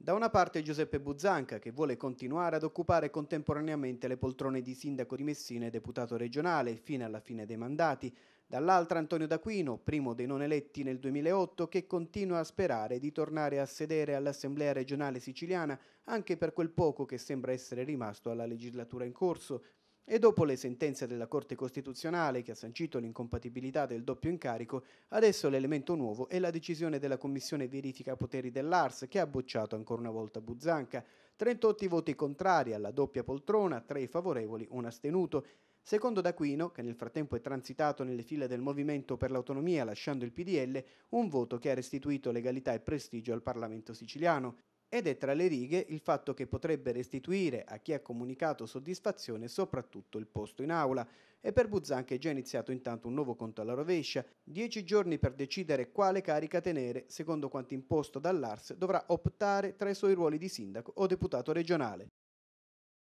Da una parte Giuseppe Buzzanca, che vuole continuare ad occupare contemporaneamente le poltrone di sindaco di Messina e deputato regionale fino alla fine dei mandati, dall'altra Antonio D'Aquino, primo dei non eletti nel 2008, che continua a sperare di tornare a sedere all'Assemblea regionale siciliana anche per quel poco che sembra essere rimasto alla legislatura in corso, e dopo le sentenze della Corte Costituzionale che ha sancito l'incompatibilità del doppio incarico, adesso l'elemento nuovo è la decisione della Commissione Verifica Poteri dell'Ars che ha bocciato ancora una volta Buzzanca. 38 voti contrari alla doppia poltrona, 3 favorevoli, 1 astenuto. Secondo D'Aquino, che nel frattempo è transitato nelle file del Movimento per l'Autonomia lasciando il PDL, un voto che ha restituito legalità e prestigio al Parlamento siciliano ed è tra le righe il fatto che potrebbe restituire a chi ha comunicato soddisfazione soprattutto il posto in aula. E per Buzzanche è già iniziato intanto un nuovo conto alla rovescia, dieci giorni per decidere quale carica tenere, secondo quanto imposto dall'Ars dovrà optare tra i suoi ruoli di sindaco o deputato regionale.